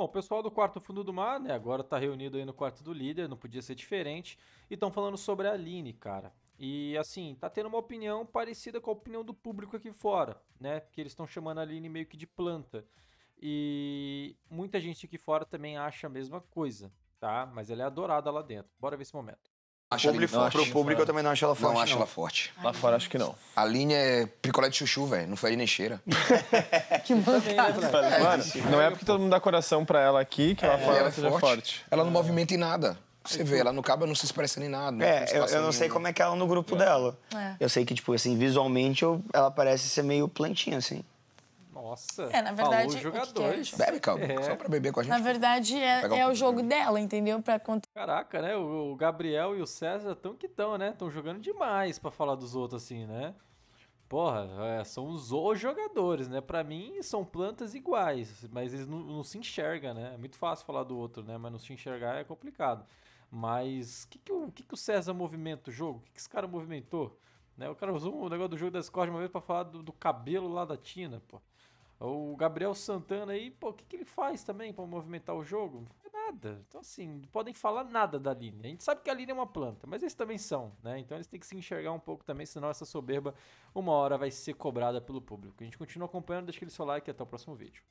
Bom, o pessoal do Quarto Fundo do Mar, né, agora tá reunido aí no quarto do líder, não podia ser diferente, e estão falando sobre a Aline, cara. E assim, tá tendo uma opinião parecida com a opinião do público aqui fora, né? Que eles estão chamando a Aline meio que de planta. E muita gente aqui fora também acha a mesma coisa, tá? Mas ela é adorada lá dentro. Bora ver esse momento acho o público, acho- pro público eu também não acho ela forte. Não acho ela forte. Lá fora, acho que não. A linha é picolé de chuchu, velho. Não foi nem cheira. Tá é, Mano, não é porque todo mundo dá coração pra ela aqui que lá é, fora ela é forte. Ela não movimenta em nada. Você vê, ela no cabo não se expressa em nada. É, eu, eu não sei como é que é ela no grupo dela. Eu sei que, tipo, assim, visualmente eu- ela parece ser meio plantinha, assim. Nossa, é, na verdade, falou jogadores. Que que é Bebe, calma, é. só pra beber com a gente. Na verdade, é, é o jogo dela, entendeu? Pra... Caraca, né? O Gabriel e o César tão que tão, né? estão jogando demais pra falar dos outros, assim, né? Porra, é, são os, os jogadores, né? Pra mim, são plantas iguais, mas eles não, não, se enxergam, né? É muito fácil falar do outro, né? Mas não se enxergar é complicado. Mas que que o que, que o César movimenta o jogo? O que, que esse cara movimentou? Né? O cara usou o negócio do jogo da Discord uma vez pra falar do, do cabelo lá da Tina, pô. O Gabriel Santana aí, pô, o que, que ele faz também para movimentar o jogo? Nada. Então, assim, não podem falar nada da linha. A gente sabe que a linha é uma planta, mas eles também são, né? Então eles têm que se enxergar um pouco também, senão essa soberba uma hora vai ser cobrada pelo público. A gente continua acompanhando, deixa aquele seu like e até o próximo vídeo.